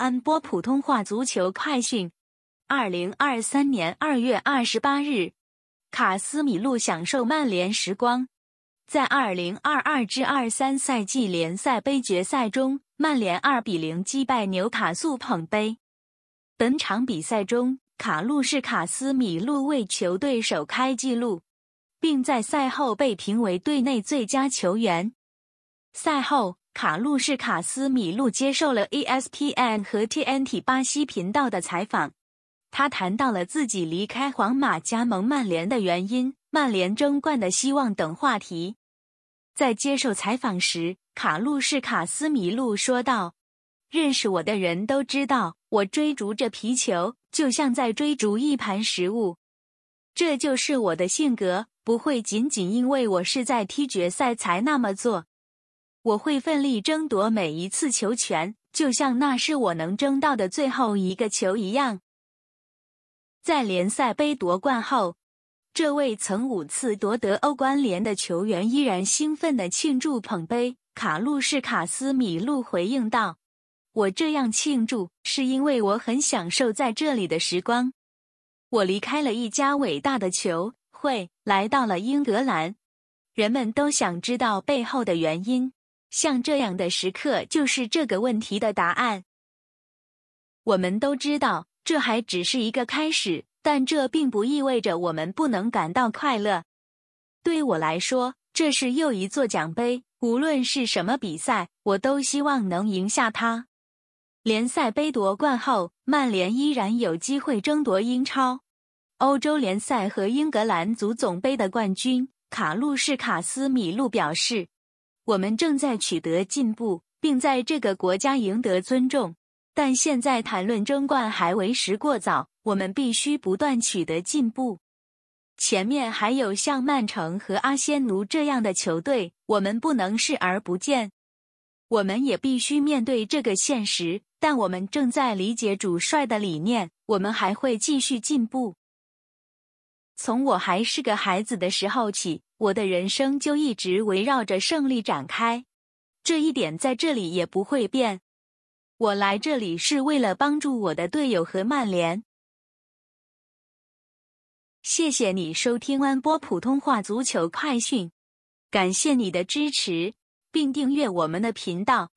安播普通话足球快讯：二零二三年二月二十八日，卡斯米露享受曼联时光。在二零二二至二三赛季联赛杯决赛中，曼联二比零击败纽卡素捧杯。本场比赛中，卡路是卡斯米露为球队首开纪录，并在赛后被评为队内最佳球员。赛后。卡路士·卡斯米露接受了 ESPN 和 TNT 巴西频道的采访，他谈到了自己离开皇马加盟曼联的原因、曼联争冠的希望等话题。在接受采访时，卡路士·卡斯米露说道：“认识我的人都知道，我追逐着皮球，就像在追逐一盘食物，这就是我的性格。不会仅仅因为我是在踢决赛才那么做。”我会奋力争夺每一次球权，就像那是我能争到的最后一个球一样。在联赛杯夺冠后，这位曾五次夺得欧冠联的球员依然兴奋的庆祝捧杯。卡路士·卡斯米路回应道：“我这样庆祝，是因为我很享受在这里的时光。我离开了一家伟大的球会，来到了英格兰。人们都想知道背后的原因。”像这样的时刻就是这个问题的答案。我们都知道，这还只是一个开始，但这并不意味着我们不能感到快乐。对我来说，这是又一座奖杯。无论是什么比赛，我都希望能赢下它。联赛杯夺冠后，曼联依然有机会争夺英超、欧洲联赛和英格兰足总杯的冠军。卡路士·卡斯米路表示。我们正在取得进步，并在这个国家赢得尊重，但现在谈论争冠还为时过早。我们必须不断取得进步。前面还有像曼城和阿仙奴这样的球队，我们不能视而不见。我们也必须面对这个现实，但我们正在理解主帅的理念。我们还会继续进步。从我还是个孩子的时候起。我的人生就一直围绕着胜利展开，这一点在这里也不会变。我来这里是为了帮助我的队友和曼联。谢谢你收听安播普通话足球快讯，感谢你的支持，并订阅我们的频道。